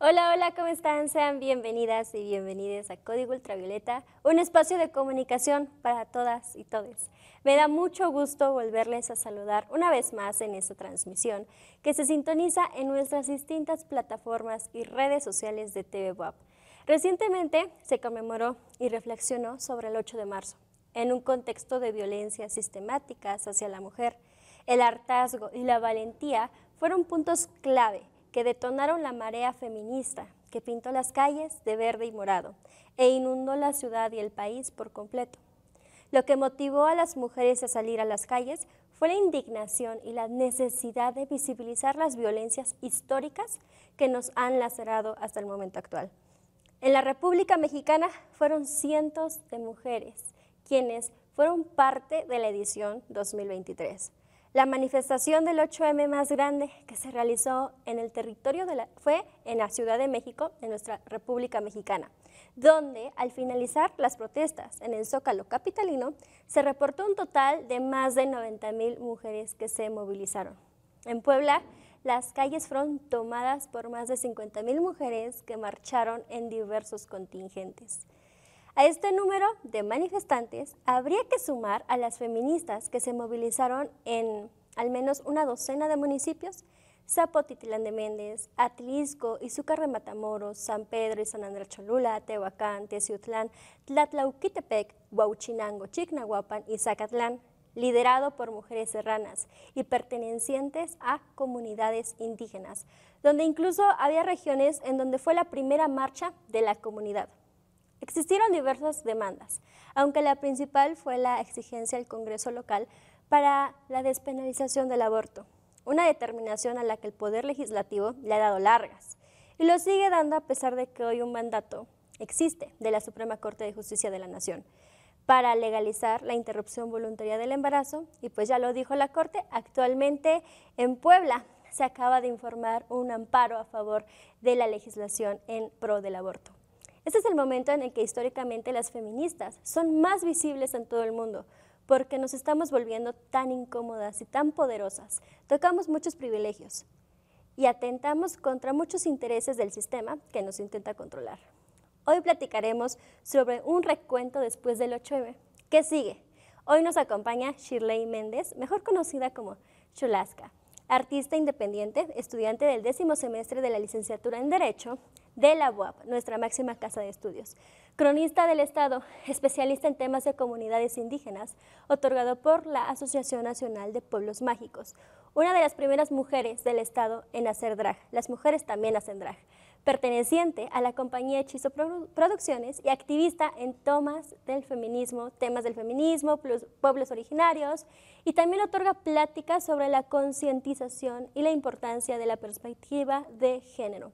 Hola, hola, ¿cómo están? Sean bienvenidas y bienvenidos a Código Ultravioleta, un espacio de comunicación para todas y todos. Me da mucho gusto volverles a saludar una vez más en esta transmisión que se sintoniza en nuestras distintas plataformas y redes sociales de TV Recientemente se conmemoró y reflexionó sobre el 8 de marzo, en un contexto de violencias sistemáticas hacia la mujer. El hartazgo y la valentía fueron puntos clave detonaron la marea feminista, que pintó las calles de verde y morado e inundó la ciudad y el país por completo. Lo que motivó a las mujeres a salir a las calles fue la indignación y la necesidad de visibilizar las violencias históricas que nos han lacerado hasta el momento actual. En la República Mexicana fueron cientos de mujeres quienes fueron parte de la edición 2023. La manifestación del 8M más grande que se realizó en el territorio de fue en la Ciudad de México, en nuestra República Mexicana, donde al finalizar las protestas en el Zócalo capitalino, se reportó un total de más de 90 mil mujeres que se movilizaron. En Puebla, las calles fueron tomadas por más de 50 mil mujeres que marcharon en diversos contingentes. A este número de manifestantes habría que sumar a las feministas que se movilizaron en al menos una docena de municipios, Zapotitlán de Méndez, Atlisco, Izúcar de Matamoros, San Pedro y San Andrés Cholula, Tehuacán, Teciutlán, Tlatlauquitepec, Huauchinango, Chignahuapan y Zacatlán, liderado por mujeres serranas y pertenecientes a comunidades indígenas, donde incluso había regiones en donde fue la primera marcha de la comunidad. Existieron diversas demandas, aunque la principal fue la exigencia del Congreso local para la despenalización del aborto, una determinación a la que el Poder Legislativo le ha dado largas y lo sigue dando a pesar de que hoy un mandato existe de la Suprema Corte de Justicia de la Nación para legalizar la interrupción voluntaria del embarazo y pues ya lo dijo la Corte, actualmente en Puebla se acaba de informar un amparo a favor de la legislación en pro del aborto. Este es el momento en el que históricamente las feministas son más visibles en todo el mundo, porque nos estamos volviendo tan incómodas y tan poderosas, tocamos muchos privilegios y atentamos contra muchos intereses del sistema que nos intenta controlar. Hoy platicaremos sobre un recuento después del 8M. ¿Qué sigue? Hoy nos acompaña Shirley Méndez, mejor conocida como Cholasca artista independiente, estudiante del décimo semestre de la licenciatura en Derecho de la UAP, nuestra máxima casa de estudios, cronista del Estado, especialista en temas de comunidades indígenas, otorgado por la Asociación Nacional de Pueblos Mágicos, una de las primeras mujeres del Estado en hacer drag. Las mujeres también hacen drag perteneciente a la compañía Hechizo Producciones y activista en tomas del feminismo, temas del feminismo, pueblos originarios, y también otorga pláticas sobre la concientización y la importancia de la perspectiva de género.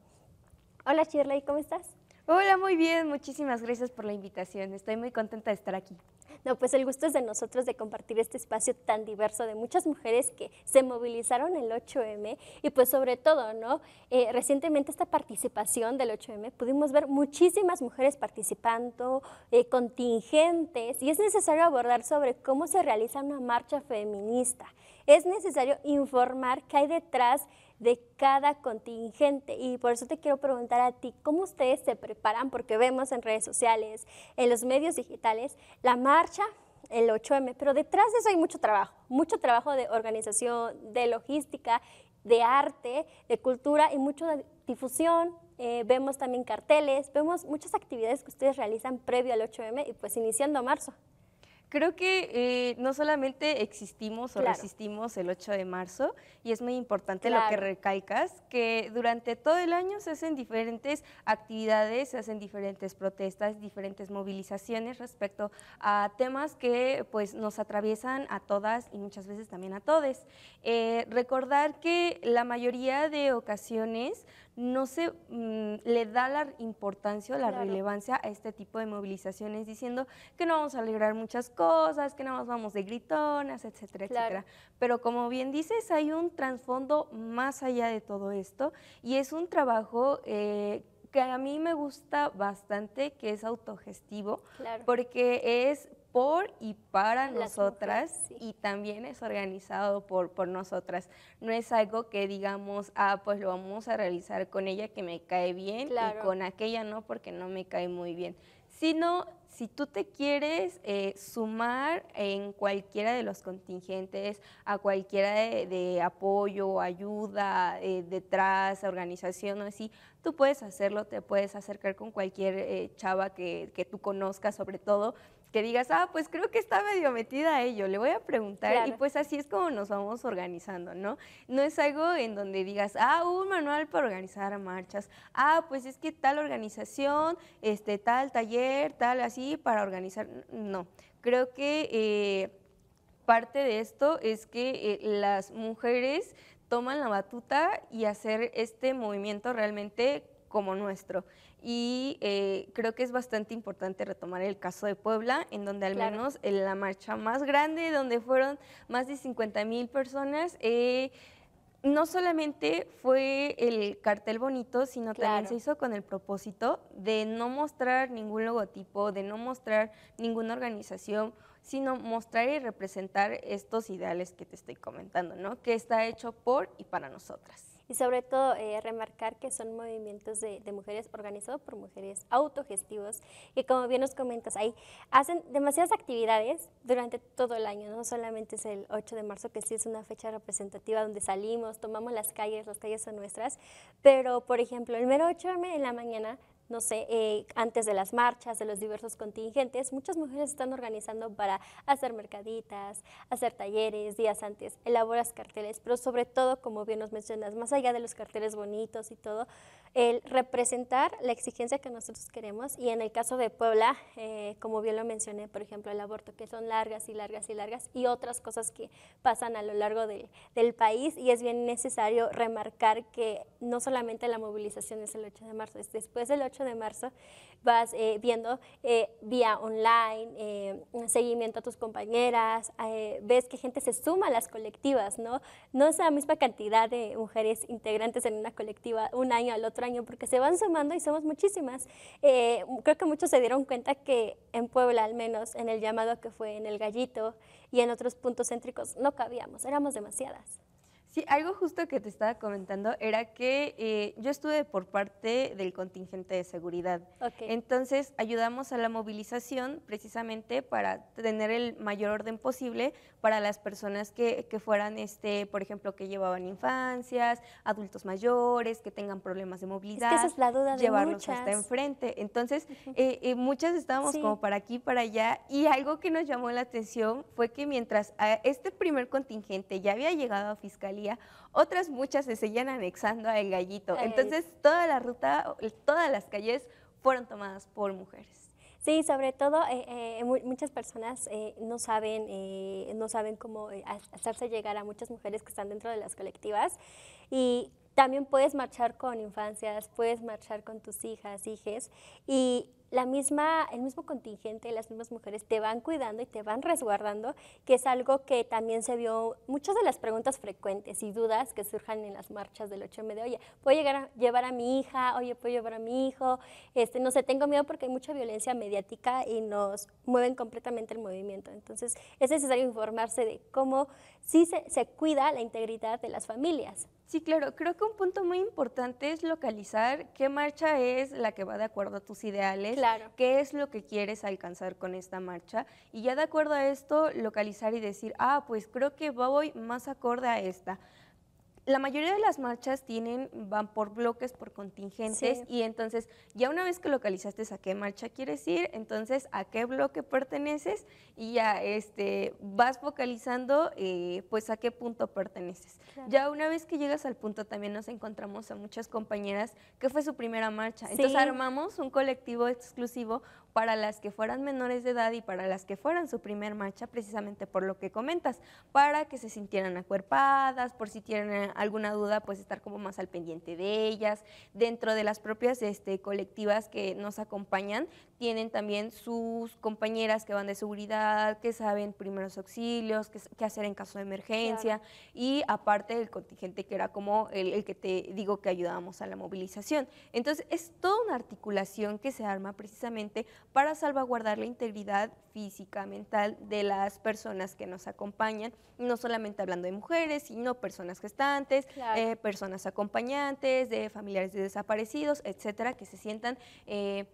Hola Shirley, ¿cómo estás? Hola, muy bien, muchísimas gracias por la invitación. Estoy muy contenta de estar aquí. No, pues el gusto es de nosotros de compartir este espacio tan diverso de muchas mujeres que se movilizaron el 8M y pues sobre todo, ¿no? Eh, recientemente esta participación del 8M pudimos ver muchísimas mujeres participando, eh, contingentes, y es necesario abordar sobre cómo se realiza una marcha feminista. Es necesario informar que hay detrás de cada contingente. Y por eso te quiero preguntar a ti, ¿cómo ustedes se preparan? Porque vemos en redes sociales, en los medios digitales, la marcha el 8M, pero detrás de eso hay mucho trabajo, mucho trabajo de organización, de logística, de arte, de cultura y mucho de difusión. Eh, vemos también carteles, vemos muchas actividades que ustedes realizan previo al 8M y pues iniciando marzo. Creo que eh, no solamente existimos o resistimos el 8 de marzo, y es muy importante lo que recalcas, que durante todo el año se hacen diferentes actividades, se hacen diferentes protestas, diferentes movilizaciones respecto a temas que pues, nos atraviesan a todas y muchas veces también a todes. Eh, recordar que la mayoría de ocasiones no se mm, le da la importancia o la relevancia a este tipo de movilizaciones diciendo que no vamos a lograr muchas cosas, que nada más vamos de gritonas, etcétera, etcétera. Pero como bien dices, hay un trasfondo más allá de todo esto y es un trabajo eh, que a mí me gusta bastante, que es autogestivo, porque es por y para nosotras y también es organizado por, por nosotras. No es algo que digamos, ah, pues lo vamos a realizar con ella que me cae bien y con aquella no porque no me cae muy bien, sino si tú te quieres eh, sumar en cualquiera de los contingentes, a cualquiera de, apoyo, ayuda, eh, detrás, organización o así, tú puedes hacerlo, te puedes acercar con cualquier eh, chava que, que tú conozcas sobre todo que digas, ah, pues creo que está medio metida a ello, le voy a preguntar. Y pues así es como nos vamos organizando, ¿no? No es algo en donde digas, ah, un manual para organizar marchas, ah, pues es que tal organización, este, tal taller, tal así, para organizar. No, creo que eh, parte de esto es que eh, las mujeres toman la batuta y hacer este movimiento realmente como nuestro. Y eh, creo que es bastante importante retomar el caso de Puebla, en donde al menos en la marcha más grande, donde fueron más de 50 mil personas, eh, no solamente fue el cartel bonito, sino también se hizo con el propósito de no mostrar ningún logotipo, de no mostrar ninguna organización, sino mostrar y representar estos ideales que te estoy comentando, ¿no? Que está hecho por y para nosotras y sobre todo eh, remarcar que son movimientos de, mujeres organizados por mujeres, autogestivos, que como bien nos comentas, ahí hacen demasiadas actividades durante todo el año, no solamente es el 8 de marzo, que sí es una fecha representativa donde salimos, tomamos las calles, las calles son nuestras, pero por ejemplo, el mero 8 de la mañana no sé, eh, antes de las marchas, de los diversos contingentes, muchas mujeres están organizando para hacer mercaditas, hacer talleres días antes, elaboras carteles, pero sobre todo, como bien nos mencionas, más allá de los carteles bonitos y todo, el representar la exigencia que nosotros queremos y en el caso de Puebla, eh, como bien lo mencioné, por ejemplo, el aborto, que son largas y largas y largas y otras cosas que pasan a lo largo del país y es bien necesario remarcar que no solamente la movilización es el 8 de marzo, es después del 8 de marzo, vas eh, viendo eh, vía online, eh, seguimiento a tus compañeras, ves que gente se suma a las colectivas, ¿no? No es la misma cantidad de mujeres integrantes en una colectiva un año al otro año, porque se van sumando y somos muchísimas. creo que muchos se dieron cuenta que en Puebla, al menos, en el llamado que fue en El Gallito y en otros puntos céntricos, no cabíamos, éramos demasiadas. Sí, algo justo que te estaba comentando era que eh, yo estuve por parte del contingente de seguridad. Entonces ayudamos a la movilización precisamente para tener el mayor orden posible para las personas que, fueran, este, por ejemplo, que llevaban infancias, adultos mayores, que tengan problemas de movilidad. Es que esa es la duda de Llevarlos hasta enfrente. Entonces, eh, eh, muchas estábamos como para aquí, para allá. Y algo que nos llamó la atención fue que mientras este primer contingente ya había llegado a fiscalía, otras muchas se seguían anexando al Gallito. Entonces toda la ruta, todas las calles fueron tomadas por mujeres. Sí, sobre todo eh, eh, muchas personas eh, no saben no saben cómo hacerse llegar a muchas mujeres que están dentro de las colectivas y también puedes marchar con infancias, puedes marchar con tus hijas, hijes y la misma, el mismo contingente, las mismas mujeres te van cuidando y te van resguardando, que es algo que también se vio, muchas de las preguntas frecuentes y dudas que surjan en las marchas del 8 de oye, ¿puedo llegar a llevar a mi hija? Oye, ¿puedo llevar a mi hijo? Este, no sé, tengo miedo porque hay mucha violencia mediática y nos mueven completamente el movimiento. Entonces, es necesario informarse de cómo sí se, se cuida la integridad de las familias. Sí, claro, creo que un punto muy importante es localizar qué marcha es la que va de acuerdo a tus ideales, qué es lo que quieres alcanzar con esta marcha y ya de acuerdo a esto localizar y decir, ah, pues creo que voy más acorde a esta la mayoría de las marchas tienen, van por bloques, por contingentes, y entonces ya una vez que localizaste a qué marcha quieres ir, entonces a qué bloque perteneces y ya este, vas focalizando eh, pues a qué punto perteneces. Ya una vez que llegas al punto también nos encontramos a muchas compañeras que fue su primera marcha. Entonces armamos un colectivo exclusivo para las que fueran menores de edad y para las que fueran su primer marcha, precisamente por lo que comentas, para que se sintieran acuerpadas, por si tienen eh, alguna duda, pues estar como más al pendiente de ellas. Dentro de las propias este, colectivas que nos acompañan, tienen también sus compañeras que van de seguridad, que saben primeros auxilios, qué, hacer en caso de emergencia y aparte del contingente que era como el que te digo que ayudábamos a la movilización. Entonces es toda una articulación que se arma precisamente para salvaguardar la integridad física, mental de las personas que nos acompañan, no solamente hablando de mujeres, sino personas gestantes, eh, personas acompañantes, de familiares de desaparecidos, etcétera, que se sientan eh,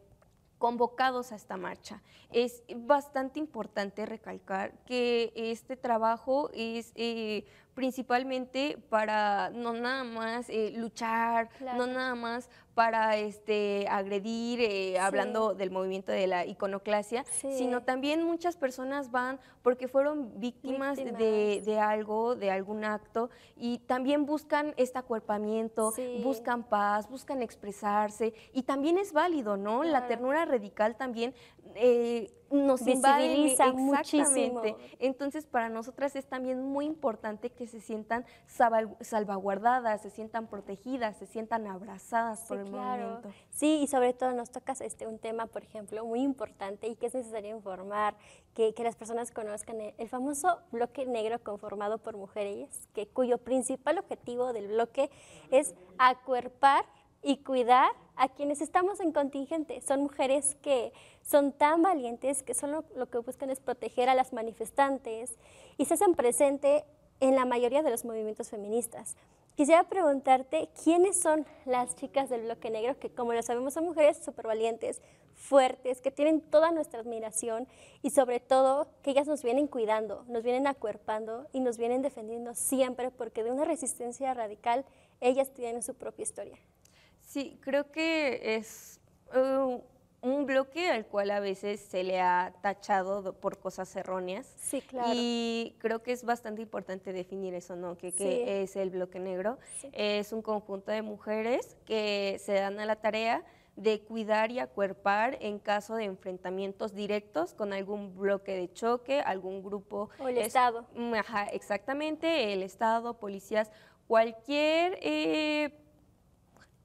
convocados a esta marcha. Es bastante importante recalcar que este trabajo es eh, principalmente para no nada más eh, luchar, no nada más para este, agredir, eh, hablando del movimiento de la iconoclasia, sino también muchas personas van porque fueron víctimas, De, de, algo, de algún acto, y también buscan este acuerpamiento, buscan paz, buscan expresarse, y también es válido, ¿no? La ternura radical también eh, nos visibiliza muchísimo. Entonces, para nosotras es también muy importante que se sientan salvaguardadas, se sientan protegidas, se sientan abrazadas por el movimiento. Sí, y sobre todo nos tocas este un tema, por ejemplo, muy importante y que es necesario informar, que, las personas conozcan el, el, famoso bloque negro conformado por mujeres, que cuyo principal objetivo del bloque es acuerpar y cuidar a quienes estamos en contingente. Son mujeres que son tan valientes que solo lo que buscan es proteger a las manifestantes y se hacen presente en la mayoría de los movimientos feministas. Quisiera preguntarte quiénes son las chicas del bloque negro, que como lo sabemos son mujeres súper valientes, fuertes, que tienen toda nuestra admiración y sobre todo que ellas nos vienen cuidando, nos vienen acuerpando y nos vienen defendiendo siempre porque de una resistencia radical ellas tienen su propia historia. Sí, creo que es uh, un bloque al cual a veces se le ha tachado por cosas erróneas. Sí, claro. Y creo que es bastante importante definir eso, ¿no? Que, es el bloque negro. Es un conjunto de mujeres que se dan a la tarea de cuidar y acuerpar en caso de enfrentamientos directos con algún bloque de choque, algún grupo. O el Estado. Ajá, exactamente, el Estado, policías, cualquier eh,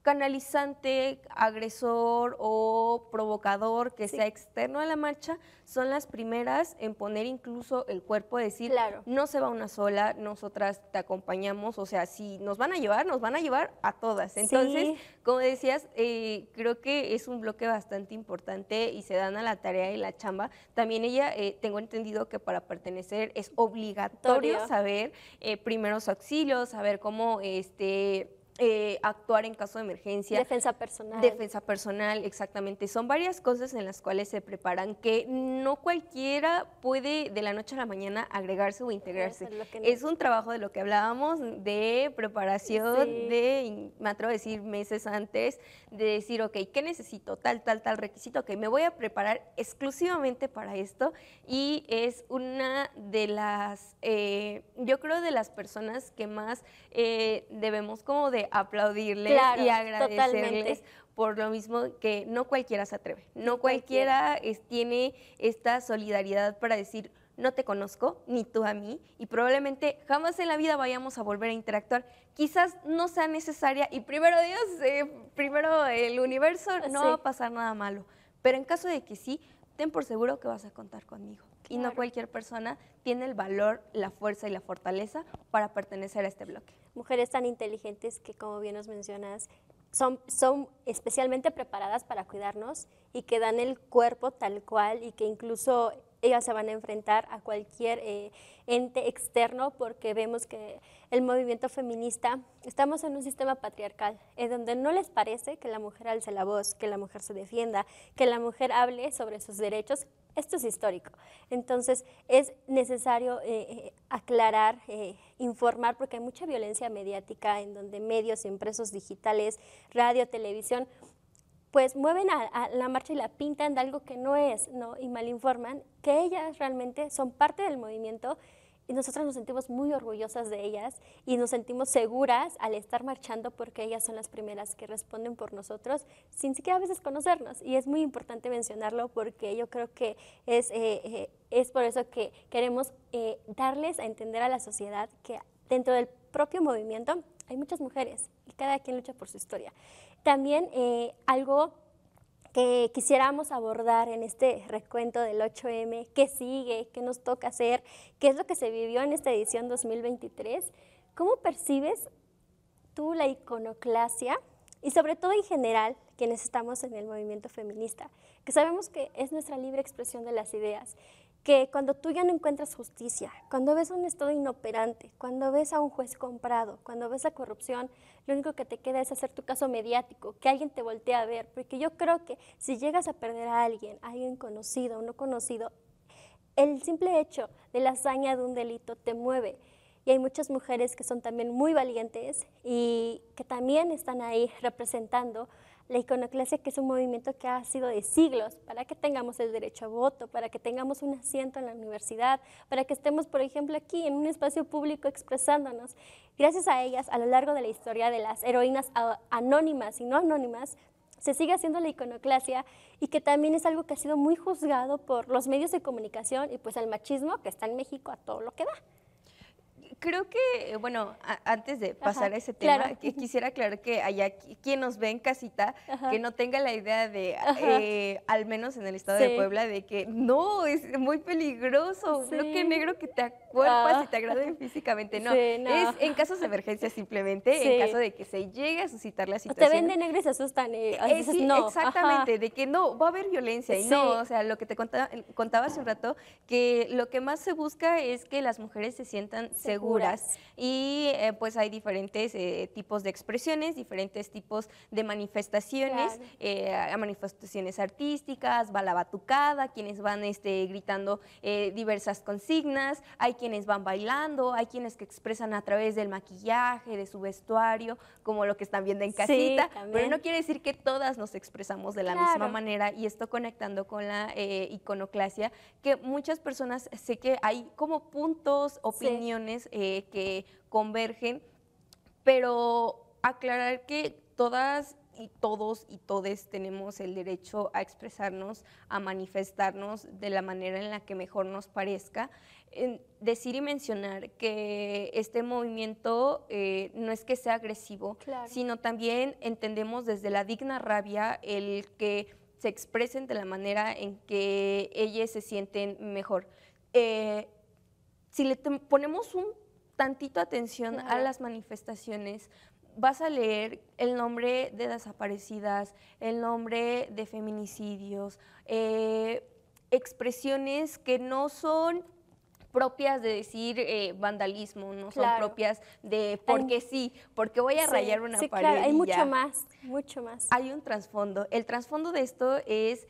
canalizante, agresor o provocador que sea externo a la marcha son las primeras en poner incluso el cuerpo, decir, no se va una sola, nosotras te acompañamos, o sea, si nos van a llevar, nos van a llevar a todas. Entonces, como decías, eh, creo que es un bloque bastante importante y se dan a la tarea y la chamba. También ella, eh, tengo entendido que para pertenecer es obligatorio saber eh, primeros auxilios, saber cómo este eh, actuar en caso de emergencia. Defensa personal. Defensa personal, exactamente. Son varias cosas en las cuales se preparan que no cualquiera puede de la noche a la mañana agregarse o integrarse. es, un trabajo de lo que hablábamos, de preparación, de, me atrevo a decir, meses antes, de decir, ok, ¿qué necesito? Tal, tal, tal requisito, que me voy a preparar exclusivamente para esto y es una de las, eh, yo creo, de las personas que más eh, debemos como de aplaudirles y agradecerles por lo mismo que no cualquiera se atreve, no cualquiera, Es, tiene esta solidaridad para decir no te conozco, ni tú a mí, y probablemente jamás en la vida vayamos a volver a interactuar. Quizás no sea necesaria, y primero Dios, eh, primero el universo, no va a pasar nada malo. Pero en caso de que sí, ten por seguro que vas a contar conmigo y no cualquier persona tiene el valor, la fuerza y la fortaleza para pertenecer a este bloque. Mujeres tan inteligentes que, como bien nos mencionas, son, son especialmente preparadas para cuidarnos y que dan el cuerpo tal cual y que incluso ellas se van a enfrentar a cualquier eh, ente externo porque vemos que el movimiento feminista, estamos en un sistema patriarcal, en donde no les parece que la mujer alce la voz, que la mujer se defienda, que la mujer hable sobre sus derechos esto es histórico. Entonces es necesario eh, eh, aclarar, eh, informar, porque hay mucha violencia mediática en donde medios impresos digitales, radio, televisión, pues mueven a, la marcha y la pintan de algo que no es, ¿no? Y malinforman que ellas realmente son parte del movimiento y nosotras nos sentimos muy orgullosas de ellas y nos sentimos seguras al estar marchando porque ellas son las primeras que responden por nosotros sin siquiera a veces conocernos. Y es muy importante mencionarlo porque yo creo que es, eh, eh, es por eso que queremos eh, darles a entender a la sociedad que dentro del propio movimiento hay muchas mujeres y cada quien lucha por su historia. También algo que quisiéramos abordar en este recuento del 8M, qué sigue, qué nos toca hacer, qué es lo que se vivió en esta edición 2023, ¿cómo percibes tú la iconoclasia y sobre todo en general quienes estamos en el movimiento feminista, que sabemos que es nuestra libre expresión de las ideas que cuando tú ya no encuentras justicia, cuando ves un Estado inoperante, cuando ves a un juez comprado, cuando ves la corrupción, lo único que te queda es hacer tu caso mediático, que alguien te voltee a ver, porque yo creo que si llegas a perder a alguien, a alguien conocido o no conocido, el simple hecho de la hazaña de un delito te mueve. Y hay muchas mujeres que son también muy valientes y que también están ahí representando la iconoclasia que es un movimiento que ha sido de siglos para que tengamos el derecho a voto, para que tengamos un asiento en la universidad, para que estemos, por ejemplo, aquí en un espacio público expresándonos. Gracias a ellas, a lo largo de la historia de las heroínas anónimas y no anónimas, se sigue haciendo la iconoclasia y que también es algo que ha sido muy juzgado por los medios de comunicación y pues el machismo que está en México a todo lo que da creo que, eh, bueno, antes de pasar a ese tema, quisiera aclarar que allá quien nos ve en casita, que no tenga la idea de, eh, al menos en el estado de Puebla, de que no, es muy peligroso, lo bloque negro que te acuerpas ah. y te agraden físicamente. No, es en casos de emergencia simplemente, en caso de que se llegue a suscitar la situación. O te ven de negro y se asustan eh, no. Exactamente, de que no, va a haber violencia. Y no, o sea, lo que te contaba, contaba hace un rato, que lo que más se busca es que las mujeres se sientan seguras y eh, pues hay diferentes eh, tipos de expresiones, diferentes tipos de manifestaciones, eh, manifestaciones artísticas, va la batucada, quienes van este, gritando diversas consignas, hay quienes van bailando, hay quienes que expresan a través del maquillaje, de su vestuario, como lo que están viendo en casita, pero no quiere decir que todas nos expresamos de la misma manera y esto conectando con la iconoclasia, que muchas personas sé que hay como puntos, opiniones, eh, que convergen, pero aclarar que todas y todos y todes tenemos el derecho a expresarnos, a manifestarnos de la manera en la que mejor nos parezca. decir y mencionar que este movimiento eh, no es que sea agresivo, sino también entendemos desde la digna rabia el que se expresen de la manera en que ellas se sienten mejor. Eh, si le ponemos un tantito atención a las manifestaciones, vas a leer el nombre de desaparecidas, el nombre de feminicidios, eh, expresiones que no son propias de decir eh, vandalismo, no son propias de porque sí, porque voy a rayar una sí, Claro, hay mucho más, mucho más. Hay un trasfondo. El trasfondo de esto es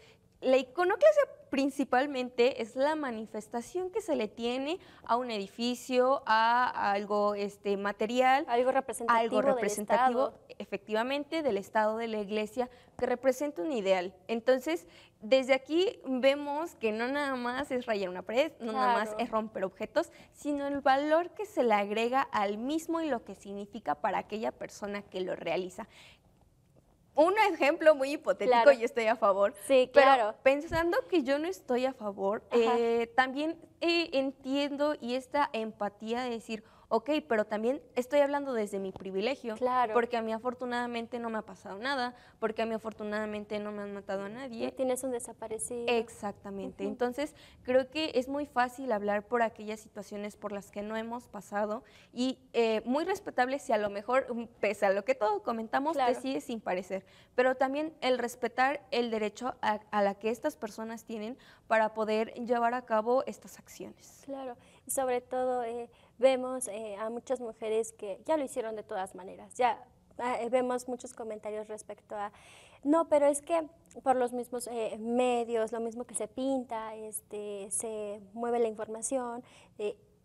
la iconoclasia principalmente es la manifestación que se le tiene a un edificio, a algo este, material, algo representativo, algo representativo efectivamente del estado de la iglesia que representa un ideal. Entonces, desde aquí vemos que no nada más es rayar una pared, no nada más es romper objetos, sino el valor que se le agrega al mismo y lo que significa para aquella persona que lo realiza un ejemplo muy hipotético, y estoy a favor. Sí, claro. pensando que yo no estoy a favor, eh, también eh, entiendo y esta empatía de decir, ok, pero también estoy hablando desde mi privilegio, claro. porque a mí afortunadamente no me ha pasado nada, porque a mí afortunadamente no me han matado a nadie. tienes un desaparecido. Exactamente. Entonces, creo que es muy fácil hablar por aquellas situaciones por las que no hemos pasado y eh, muy respetable si a lo mejor, mm, pese a lo que todo comentamos, te sigue sin parecer, pero también el respetar el derecho a, a la que estas personas tienen para poder llevar a cabo estas acciones. Claro sobre todo eh, vemos eh, a muchas mujeres que ya lo hicieron de todas maneras, ya ah, eh, vemos muchos comentarios respecto a, no, pero es que por los mismos medios, lo mismo que se pinta, este, se mueve la información,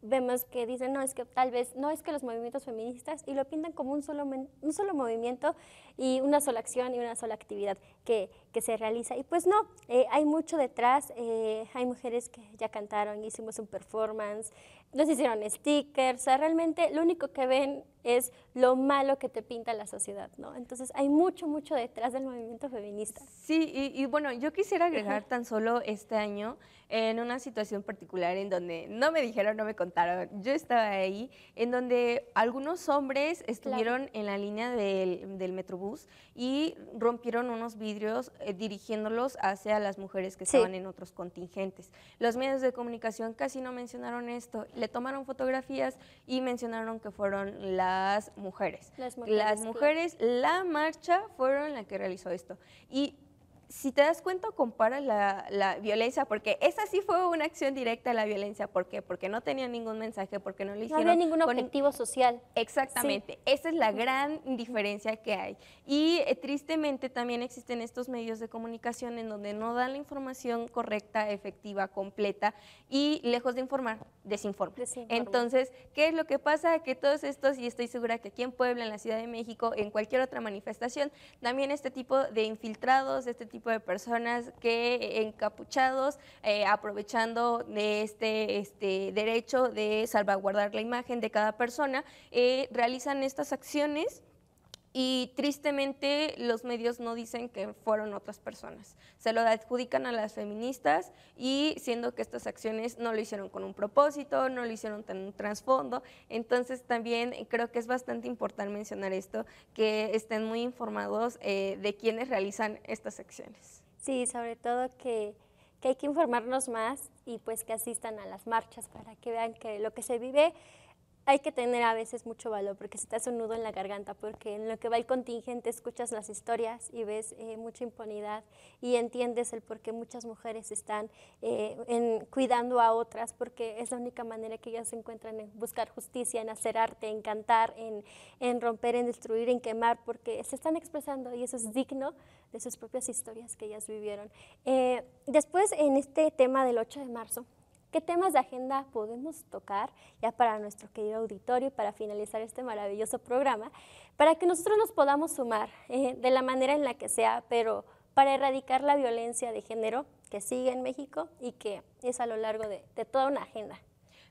vemos que dicen, no, es que tal vez, no es que los movimientos feministas, y lo pintan como un solo, un solo movimiento y una sola acción y una sola actividad que, se realiza. Y pues no, eh, hay mucho detrás, eh, hay mujeres que ya cantaron, hicimos un performance, nos hicieron stickers, o sea, realmente lo único que ven es lo malo que te pinta la sociedad, ¿no? Entonces hay mucho, mucho detrás del movimiento feminista. Sí, y, bueno, yo quisiera agregar tan solo este año en una situación particular en donde no me dijeron, no me contaron, yo estaba ahí, en donde algunos hombres estuvieron en la línea del, del, Metrobús y rompieron unos vidrios eh, dirigiéndolos hacia las mujeres que estaban en otros contingentes. Los medios de comunicación casi no mencionaron esto le tomaron fotografías y mencionaron que fueron las mujeres. Las mujeres, la marcha fueron la que realizó esto. Y si te das cuenta, compara la, violencia, porque esa sí fue una acción directa a la violencia. ¿Por qué? Porque no tenía ningún mensaje, porque no le hicieron. No había ningún objetivo social. Exactamente. Esa es la gran diferencia que hay. Y eh, tristemente también existen estos medios de comunicación en donde no dan la información correcta, efectiva, completa y lejos de informar, desinforman. Entonces, ¿qué es lo que pasa? Que todos estos, y estoy segura que aquí en Puebla, en la Ciudad de México, en cualquier otra manifestación, también este tipo de infiltrados, este tipo de personas que encapuchados, eh, aprovechando de este, este derecho de salvaguardar la imagen de cada persona, eh, realizan estas acciones y tristemente los medios no dicen que fueron otras personas. Se lo adjudican a las feministas y siendo que estas acciones no lo hicieron con un propósito, no lo hicieron con un trasfondo. Entonces también creo que es bastante importante mencionar esto, que estén muy informados eh, de quienes realizan estas acciones. Sí, sobre todo que, que hay que informarnos más y pues que asistan a las marchas para que vean que lo que se vive hay que tener a veces mucho valor porque se te hace un nudo en la garganta, porque en lo que va el contingente escuchas las historias y ves eh, mucha impunidad y entiendes el por qué muchas mujeres están eh, cuidando a otras, porque es la única manera que ellas se encuentran en buscar justicia, en hacer arte, en cantar, en, romper, en destruir, en quemar, porque se están expresando y eso es digno de sus propias historias que ellas vivieron. Eh, después, en este tema del 8 de marzo, qué temas de agenda podemos tocar ya para nuestro querido auditorio para finalizar este maravilloso programa, para que nosotros nos podamos sumar eh, de la manera en la que sea, pero para erradicar la violencia de género que sigue en México y que es a lo largo de, toda una agenda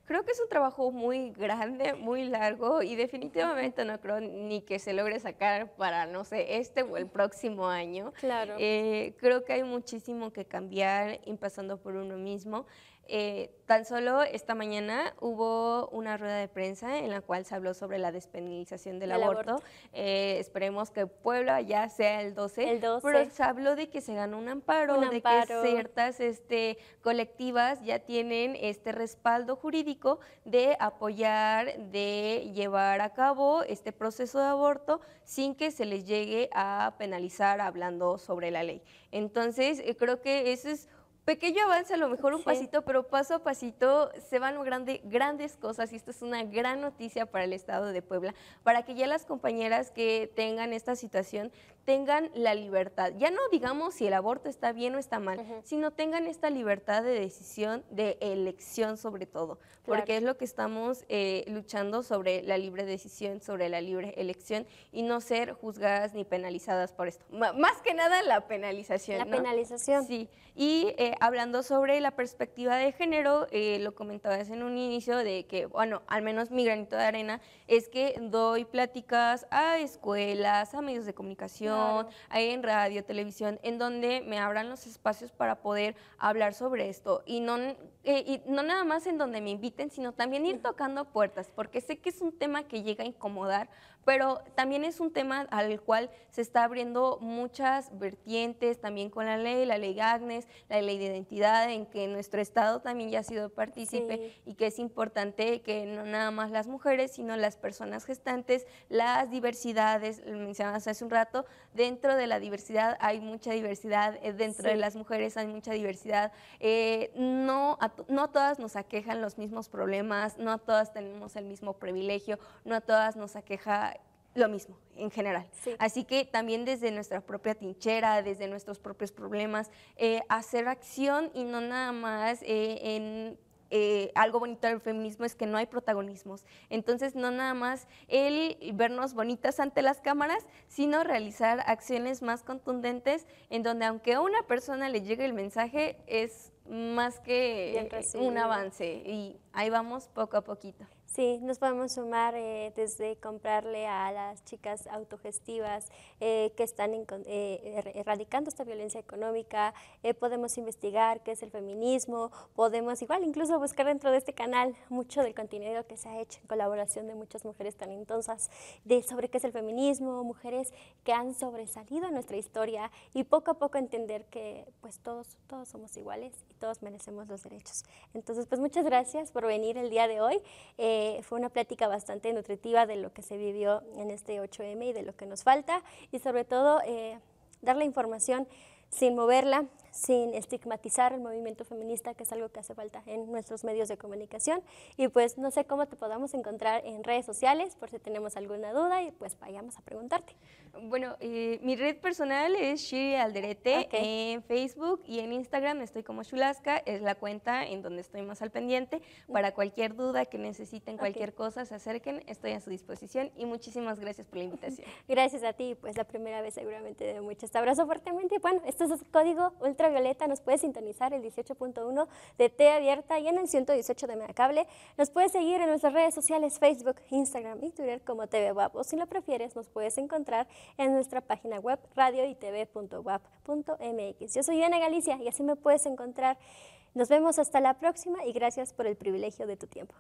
creo que es un trabajo muy grande, muy largo y definitivamente no creo ni que se logre sacar para, no sé, este o el próximo año. Claro. Eh, creo que hay muchísimo que cambiar, pasando por uno mismo. Eh, tan solo esta mañana hubo una rueda de prensa en la cual se habló sobre la despenalización del aborto. Eh, esperemos que Puebla ya sea el 12, el Pero se habló de que se ganó un amparo, de que ciertas este, colectivas ya tienen este respaldo jurídico de apoyar, de llevar a cabo este proceso de aborto sin que se les llegue a penalizar hablando sobre la ley. Entonces, eh, creo que eso es pequeño avance, a lo mejor un pasito, pero paso a pasito se van grandes cosas y esto es una gran noticia para el Estado de Puebla, para que ya las compañeras que tengan esta situación tengan la libertad. Ya no digamos si el aborto está bien o está mal, sino tengan esta libertad de decisión, de elección sobre todo, porque es lo que estamos eh, luchando sobre la libre decisión, sobre la libre elección y no ser juzgadas ni penalizadas por esto. más que nada la penalización. La penalización. Sí. Y eh, hablando sobre la perspectiva de género, eh, lo comentabas en un inicio de que, bueno, al menos mi granito de arena es que doy pláticas a escuelas, a medios de comunicación, hay en radio, televisión, en donde me abran los espacios para poder hablar sobre esto y no eh, y no nada más en donde me inviten, sino también ir tocando puertas, porque sé que es un tema que llega a incomodar, pero también es un tema al cual se está abriendo muchas vertientes, también con la ley, la ley Agnes, la ley de identidad, en que nuestro Estado también ya ha sido partícipe y que es importante que no nada más las mujeres, sino las personas gestantes, las diversidades, lo mencionabas hace un rato, dentro de la diversidad hay mucha diversidad, eh, dentro de las mujeres hay mucha diversidad, eh, no a no todas nos aquejan los mismos problemas, no a todas tenemos el mismo privilegio, no a todas nos aqueja lo mismo en general. Así que también desde nuestra propia tinchera, desde nuestros propios problemas, eh, hacer acción y no nada más eh, en eh, algo bonito del feminismo es que no hay protagonismos. Entonces, no nada más el vernos bonitas ante las cámaras, sino realizar acciones más contundentes en donde aunque a una persona le llegue el mensaje, es más que eh, un avance y ahí vamos poco a poquito. Sí, nos podemos sumar eh, desde comprarle a las chicas autogestivas eh, que están eh, er, erradicando esta violencia económica, podemos investigar qué es el feminismo, podemos igual incluso buscar dentro de este canal mucho del contenido que se ha hecho en colaboración de muchas mujeres talentosas de sobre qué es el feminismo, mujeres que han sobresalido en nuestra historia y poco a poco entender que pues todos, todos somos iguales y todos merecemos los derechos. Entonces pues muchas gracias por venir el día de hoy fue una plática bastante nutritiva de lo que se vivió en este 8M y de lo que nos falta y sobre todo eh, dar la información sin moverla, sin estigmatizar el movimiento feminista, que es algo que hace falta en nuestros medios de comunicación. Y pues no sé cómo te podamos encontrar en redes sociales, por si tenemos alguna duda y pues vayamos a preguntarte. Bueno, eh, mi red personal es Shiri Alderete en Facebook y en Instagram estoy como Chulasca, es la cuenta en donde estoy más al pendiente. Para cualquier duda que necesiten, cualquier cosa, se acerquen, estoy a su disposición y muchísimas gracias por la invitación. gracias a ti, pues la primera vez seguramente de muchas. Te abrazo fuertemente y bueno, esto es Código ultravioleta, nos puede sintonizar el 18.1 de T abierta y en el 118 de Megacable. Nos puedes seguir en nuestras redes sociales Facebook, Instagram y Twitter como TV o si lo prefieres nos puedes encontrar en nuestra página web radio y tv.wap.mx. Yo soy Ana Galicia y así me puedes encontrar. Nos vemos hasta la próxima y gracias por el privilegio de tu tiempo.